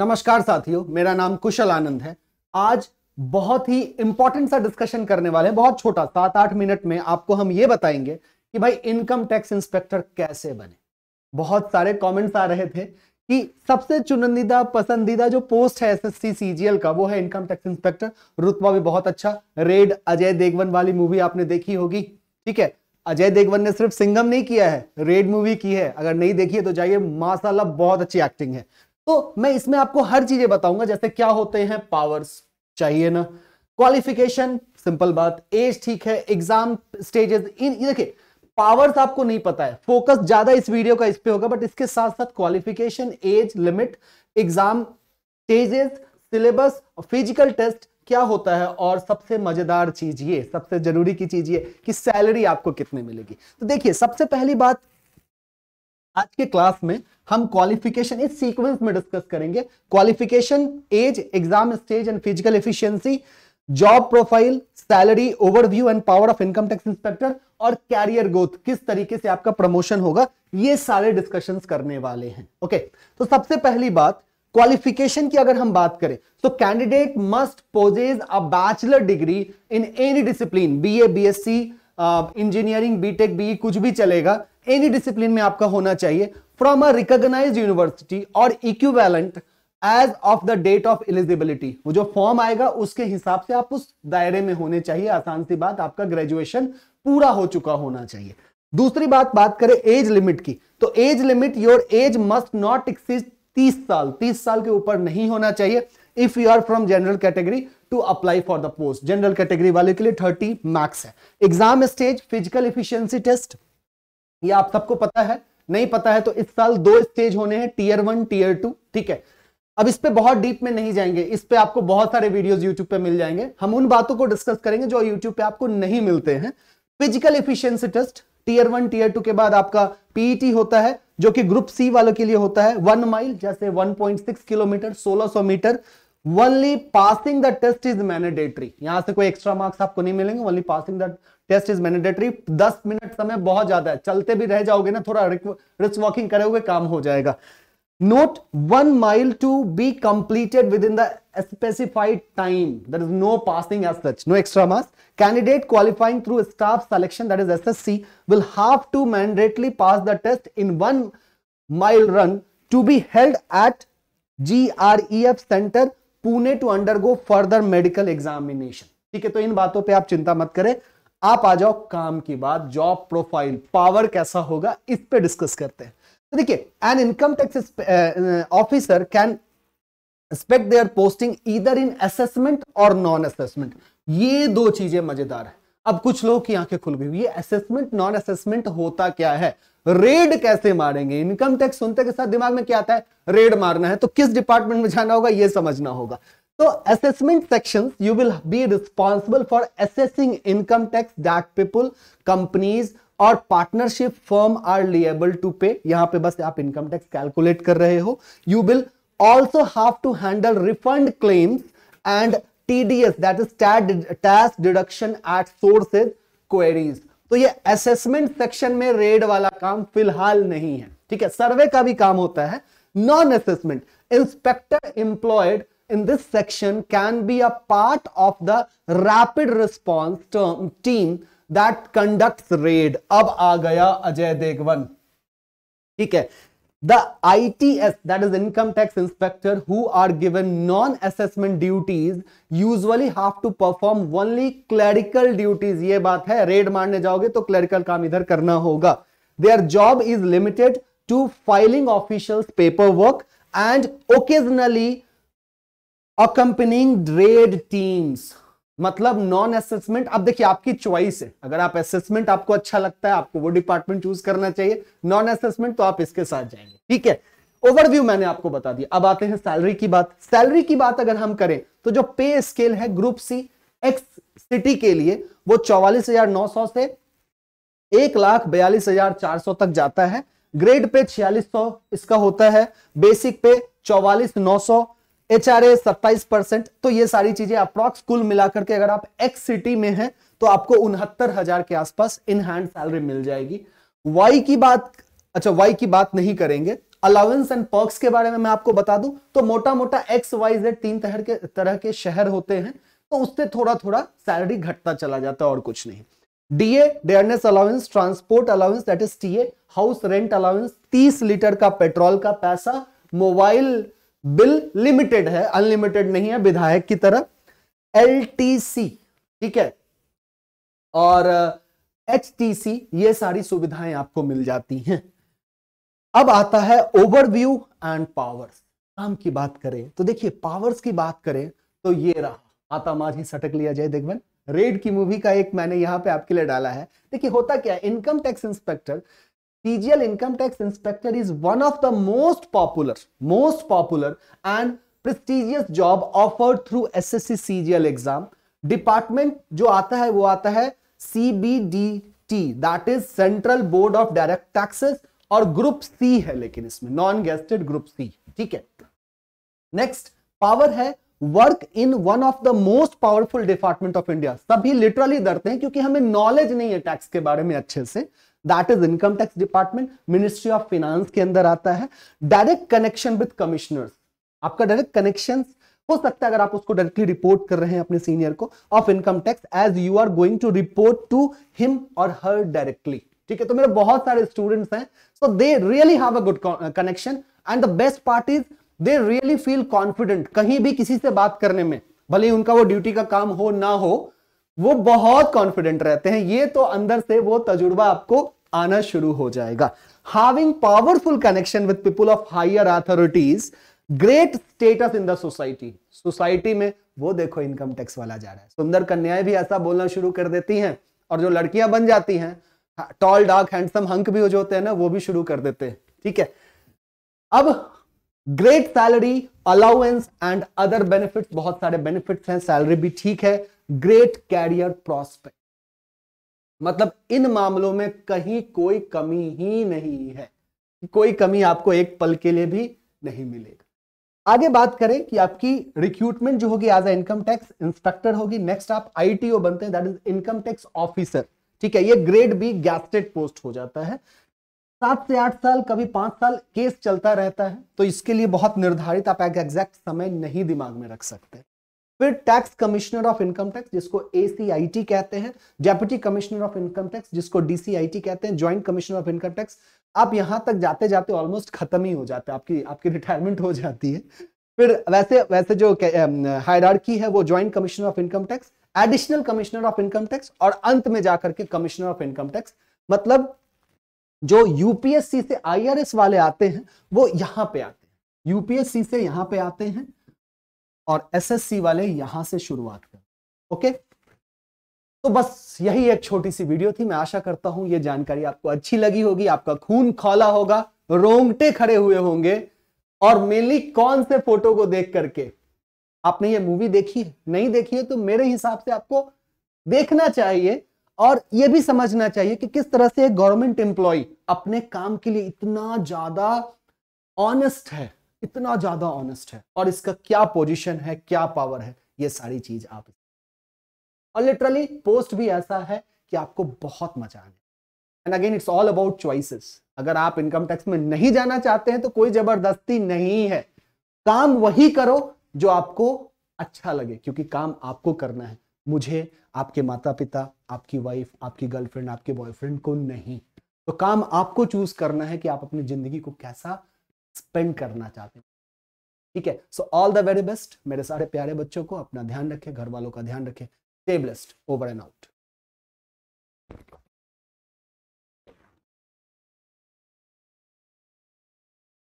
नमस्कार साथियों मेरा नाम कुशल आनंद है आज बहुत ही इंपॉर्टेंट सा डिस्कशन करने वाले हैं बहुत छोटा सात आठ मिनट में आपको हम ये बताएंगे कि भाई इनकम टैक्स इंस्पेक्टर कैसे बने बहुत सारे कमेंट्स आ रहे थे कि सबसे चुनिंदा पसंदीदा जो पोस्ट है एसएससी सीजीएल का वो है इनकम टैक्स इंस्पेक्टर रुतबा भी बहुत अच्छा रेड अजय देगवन वाली मूवी आपने देखी होगी ठीक है अजय देगवन ने सिर्फ सिंगम नहीं किया है रेड मूवी की है अगर नहीं देखी है तो जाइए माशाला बहुत अच्छी एक्टिंग है तो मैं इसमें आपको हर चीजें बताऊंगा जैसे क्या होते हैं पावर्स चाहिए ना क्वालिफिकेशन सिंपल बात एज ठीक है एग्जाम स्टेजेस इन देखिए पावर्स आपको नहीं पता है फोकस ज्यादा इस वीडियो का इस पे होगा बट इसके साथ साथ qualification age limit exam stages syllabus physical test क्या होता है और सबसे मजेदार चीज ये सबसे जरूरी की चीज ये कि सैलरी आपको कितने मिलेगी तो देखिए सबसे पहली बात आज के क्लास में हम क्वालिफिकेशन इस सीक्वेंस में डिस्कस करेंगे qualification age exam stage and physical efficiency job profile salary overview and power of income tax inspector और कैरियर ग्रोथ किस तरीके से आपका प्रमोशन होगा ये सारे डिस्कशंस करने वाले हैं ओके okay, तो सबसे पहली बात क्वालिफिकेशन की अगर हम बात करें तो candidate must possess a bachelor degree in any discipline B A B S C engineering B Tech B कुछ भी चलेगा एनी डिसिप्लिन में आपका होना चाहिए फ्रॉम अ रिकॉग्नाइज यूनिवर्सिटी और equivalent as of the date of eligibility वो जो फॉर्म आएगा उसके हिसाब से आप उस दायरे में होने चाहिए आसान सी बात आपका ग्रेजुएशन पूरा हो चुका होना चाहिए दूसरी बात बात करें एज लिमिट की तो age limit your age must not exist 30 साल 30 साल के ऊपर नहीं होना चाहिए if you are from general category to apply for the post general category वाले के लिए थर्टी मार्क्स है exam stage physical efficiency test ये आप सबको पता है नहीं पता है तो इस साल दो स्टेज होने हैं टीयर वन टीयर टू ठीक है अब इस पे बहुत डीप में नहीं जाएंगे इस पे आपको बहुत सारे वीडियोस यूट्यूब पे मिल जाएंगे हम उन बातों को डिस्कस करेंगे जो यूट्यूब पे आपको नहीं मिलते हैं physical efficiency test tier one tier two के बाद आपका पीईटी e होता है जो कि ग्रुप सी वालों के लिए होता है वन माइल जैसे one kilometre 1600 metre only passing the test is mandatory यहां से कोई एक्स्ट्रा मार्क्स आपको नहीं मिलेंगे only passing the test is mandatory दस मिनट समय बहुत ज्यादा है चलते भी रह जाओगे ना थोड़ा रिच वॉकिंग करे काम हो जाएगा note one mile to be completed within the specified time there is no passing as such no extra marks candidate qualifying through staff selection that is S S C will have to mandatorily pass the test in one mile run to be held at G R E F centre Pune to undergo further medical examination ठीक है तो इन बातों पे आप चिंता मत करें आप आ जाओ काम की बात जॉब प्रोफाइल पावर कैसा होगा इस पे डिस्कस करते हैं तो देखिए an income tax officer can expect their posting इधर इन असेसमेंट और नॉन असेसमेंट ये दो चीजें मजेदार है अब कुछ लोग की आंखें खुल गई ये असेसमेंट नॉन असेसमेंट होता क्या है रेड कैसे मारेंगे इनकम टैक्स सुनते के साथ दिमाग में क्या आता है रेड मारना है तो किस डिपार्टमेंट में जाना होगा यह समझना होगा तो assessment section you will be responsible for assessing income tax that people companies और partnership firm are liable to pay यहां पे बस आप इनकम टैक्स कैलकुलेट कर रहे हो you will also have to handle refund claims and TDS that is tax deduction at sources queries तो ये असेसमेंट सेक्शन में रेड वाला काम फिलहाल नहीं है ठीक है सर्वे का भी काम होता है non assessment inspector employed in this section can be a part of the rapid response term team that conduct raid अब आ गया अजय देगवन ठीक है the ITS, that is income tax inspector, who are given non-assessment duties, usually have to perform only clerical duties. ye baat hai raid maarne jaoge to clerical kaam idhar karna hoga Their job is limited to filing officials' paperwork and occasionally accompanying raid teams. मतलब non assessment अब देखिए आपकी choice है अगर आप assessment आपको अच्छा लगता है आपको वो डिपार्टमेंट चूज करना चाहिए नॉन असेसमेंट तो आप इसके साथ जाएंगे ठीक है ओवरव्यू मैंने आपको बता दिया अब आते हैं सैलरी की बात सैलरी की बात अगर हम करें तो जो पे स्केल है ग्रुप सी एक्स सिटी के लिए वो चौवालीस हजार नौ सौ से एक लाख बयालीस हजार चार सौ तक जाता है ग्रेड पे छियालीस सौ इसका होता है बेसिक पे चौवालीस नौ सौ एच आर ए सत्ताईस परसेंट तो ये सारी चीजें अप्रॉक्स कुल मिलाकर के अगर आप एक्स सिटी में हैं तो आपको उनहत्तर हजार के आसपास इन हैंड सैलरी मिल जाएगी वाई की बात अच्छा वाई की बात नहीं करेंगे अलाउंस एंड पर्क्स के बारे में मैं आपको बता दूं तो मोटा मोटा एक्स वाई जेड तीन तरह के तरह के शहर होते हैं तो उससे थोड़ा थोड़ा सैलरी घटता चला जाता है और कुछ नहीं DA dearness allowance transport allowance that is TA house rent allowance तीस लीटर का पेट्रोल का पैसा मोबाइल बिल लिमिटेड है अनलिमिटेड नहीं है विधायक की तरह एल ठीक है और एच ये सारी सुविधाएं आपको मिल जाती हैं अब आता है ओवरव्यू एंड पावर्स काम की बात करें तो देखिए पावर्स की बात करें तो ये रहा आता माझी सटक लिया जाए देखबन रेड की मूवी का एक मैंने यहां पे आपके लिए डाला है देखिए होता क्या है income tax inspector TGL income tax inspector is one of the most popular, most popular and prestigious job offered through SSC CGL exam. Department जो आता है वो आता है CBDT, that is Central Board of Direct Taxes और group C है लेकिन इसमें नॉन गेस्टेड ग्रुप सी ठीक है नेक्स्ट पावर है work in one of the most powerful department of India सभी लिटरली डरते हैं क्योंकि हमें नॉलेज नहीं है टैक्स के बारे में अच्छे से that is income tax department ministry of finance के अंदर आता है डायरेक्ट कनेक्शन विद कमिश्नर्स आपका डायरेक्ट कनेक्शन हो सकता है अगर आप उसको डायरेक्टली रिपोर्ट कर रहे हैं अपने सीनियर को of income tax as you are going to report to him और हर डायरेक्टली ठीक है तो मेरे बहुत सारे स्टूडेंट्स हैं so they really have a good connection and the best part is they really feel confident कहीं भी किसी से बात करने में भले ही उनका वो ड्यूटी का काम हो ना हो वो बहुत कॉन्फिडेंट रहते हैं ये तो अंदर से वो तजुर्बा आपको आना शुरू हो जाएगा having powerful connection with people of higher authorities great status in the society society में वो देखो इनकम टैक्स वाला जा रहा है सुंदर कन्याएं भी ऐसा बोलना शुरू कर देती हैं और जो लड़कियां बन जाती हैं टॉल डार्क हैंडसम हंक भी हो जो होते हैं ना वो भी शुरू कर देते हैं ठीक है अब great salary allowance and other benefits बहुत सारे बेनिफिट्स हैं सैलरी भी ठीक है ग्रेट कैरियर प्रॉस्पेक्ट मतलब इन मामलों में कहीं कोई कमी ही नहीं है कोई कमी आपको एक पल के लिए भी नहीं मिलेगा आगे बात करें कि आपकी रिक्रूटमेंट जो होगी as a income tax inspector होगी नेक्स्ट आप आईटीओ बनते हैं that is income tax officer ठीक है ये ग्रेड बी गैस्टेड पोस्ट हो जाता है सात से आठ साल कभी पांच साल केस चलता रहता है तो इसके लिए बहुत निर्धारित आप एग्जैक्ट समय नहीं दिमाग में रख सकते फिर tax commissioner of income tax जिसको एसीआईटी कहते हैं deputy commissioner of income tax जिसको डीसीआईटी कहते हैं joint commissioner of income tax आप यहां तक जाते जाते ऑलमोस्ट खत्म ही हो जाते है आपकी आपकी रिटायरमेंट हो जाती है फिर वैसे वैसे जो हायरार्की है वो joint commissioner of income tax additional commissioner of income tax और अंत में जाकर के कमिश्नर ऑफ इनकम टैक्स मतलब जो यूपीएससी से आईआरएस वाले आते हैं वो यहां पे आते हैं यूपीएससी से यहां पे आते हैं और एसएससी वाले यहां से शुरुआत कर ओके तो बस यही एक छोटी सी वीडियो थी मैं आशा करता हूं ये जानकारी आपको अच्छी लगी होगी आपका खून खौला होगा रोंगटे खड़े हुए होंगे और मेनली कौन से फोटो को देख करके आपने ये मूवी देखी है नहीं देखी है तो मेरे हिसाब से आपको देखना चाहिए और ये भी समझना चाहिए कि किस तरह से गवर्नमेंट एम्प्लॉय अपने काम के लिए इतना ज्यादा ऑनेस्ट है इतना ज्यादा ऑनेस्ट है और इसका क्या पोजीशन है क्या पावर है ये सारी चीज आप और लिटरली पोस्ट भी ऐसा है कि आपको बहुत मजा आने and again it's all about choices अगर आप इनकम टैक्स में नहीं जाना चाहते हैं तो कोई जबरदस्ती नहीं है काम वही करो जो आपको अच्छा लगे क्योंकि काम आपको करना है मुझे आपके माता पिता आपकी वाइफ आपकी गर्लफ्रेंड आपके बॉयफ्रेंड को नहीं तो काम आपको चूज करना है कि आप अपनी जिंदगी को कैसा स्पेंड करना चाहते हैं ठीक है so all the very best मेरे सारे प्यारे बच्चों को अपना ध्यान रखें घर वालों का ध्यान रखें stay blessed over and out